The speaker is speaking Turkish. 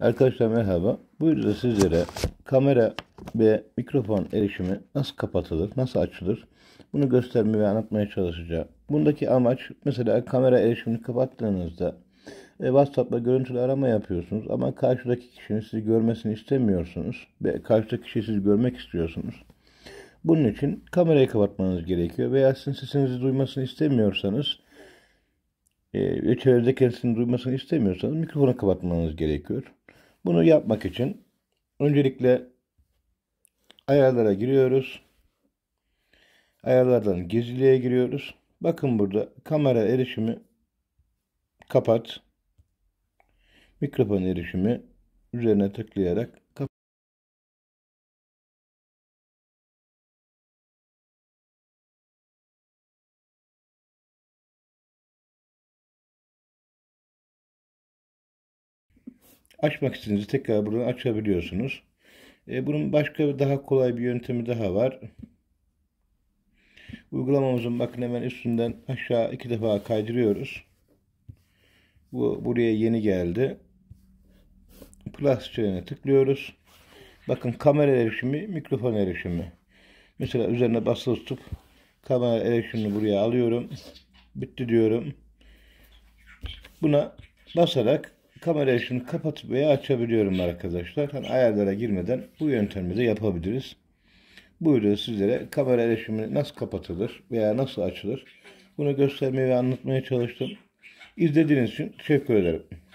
Arkadaşlar merhaba. Bu videoda sizlere kamera ve mikrofon erişimi nasıl kapatılır, nasıl açılır bunu göstermeye ve anlatmaya çalışacağım. Bundaki amaç mesela kamera erişimini kapattığınızda e, WhatsApp'la görüntülü arama yapıyorsunuz ama karşıdaki kişinin sizi görmesini istemiyorsunuz ve karşıdaki kişiyi siz görmek istiyorsunuz. Bunun için kamerayı kapatmanız gerekiyor veya sizin sesinizi duymasını istemiyorsanız e, çevredeki kendisini duymasını istemiyorsanız mikrofonu kapatmanız gerekiyor. Bunu yapmak için öncelikle ayarlara giriyoruz. Ayarlardan gizliliğe giriyoruz. Bakın burada kamera erişimi kapat. Mikrofon erişimi üzerine tıklayarak Açmak istediğinizde tekrar buradan açabiliyorsunuz. E, bunun başka bir daha kolay bir yöntemi daha var. Uygulamamızın bakın hemen üstünden aşağı iki defa kaydırıyoruz. Bu buraya yeni geldi. Plus çeyreğine tıklıyoruz. Bakın kamera erişimi, mikrofon erişimi. Mesela üzerine basılı tutup kamera erişimini buraya alıyorum. Bitti diyorum. Buna basarak kamerayı şimdi kapatıp veya açabiliyorum arkadaşlar. Hani ayarlara girmeden bu yöntemi de yapabiliriz. Bu videoda sizlere kamera erişimi nasıl kapatılır veya nasıl açılır bunu göstermeye ve anlatmaya çalıştım. İzlediğiniz için teşekkür ederim.